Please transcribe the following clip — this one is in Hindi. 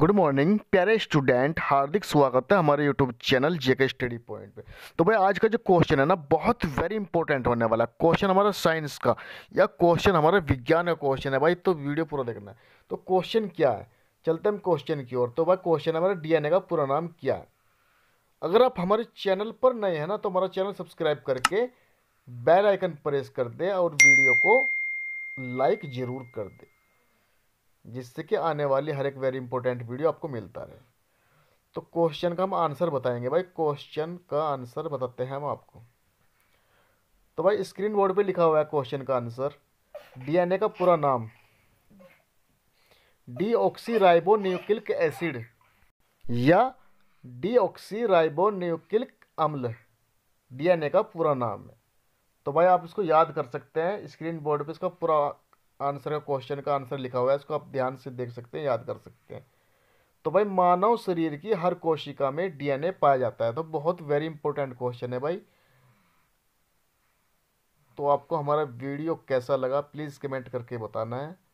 गुड मॉर्निंग प्यारे स्टूडेंट हार्दिक स्वागत है हमारे YouTube channel JK study point पे तो भाई आज का जो क्वेश्चन है ना बहुत वेरी इंपॉर्टेंट होने वाला क्वेश्चन हमारा साइंस का या क्वेश्चन हमारा विज्ञान का क्वेश्चन है भाई तो वीडियो पूरा देखना है तो क्वेश्चन क्या है चलते हम क्वेश्चन की ओर तो भाई क्वेश्चन हमारा डी का पूरा नाम क्या है अगर आप हमारे चैनल पर नए हैं ना तो हमारा चैनल सब्सक्राइब करके बेल आइकन प्रेस कर दें और वीडियो को लाइक ज़रूर कर दें जिससे कि आने वाली हर एक वेरी इंपॉर्टेंट वीडियो आपको मिलता रहे तो क्वेश्चन का हम आंसर बताएंगे भाई क्वेश्चन का आंसर बताते हैं हम आपको तो भाई स्क्रीन बोर्ड पे लिखा हुआ है क्वेश्चन का आंसर डीएनए का पूरा नाम डी न्यूक्लिक एसिड या डी न्यूक्लिक अम्ल डीएनए का पूरा नाम है तो भाई आप इसको याद कर सकते हैं स्क्रीन बोर्ड पे इसका पूरा आंसर का क्वेश्चन का आंसर लिखा हुआ है इसको आप ध्यान से देख सकते हैं याद कर सकते हैं तो भाई मानव शरीर की हर कोशिका में डीएनए पाया जाता है तो बहुत वेरी इंपॉर्टेंट क्वेश्चन है भाई तो आपको हमारा वीडियो कैसा लगा प्लीज़ कमेंट करके बताना है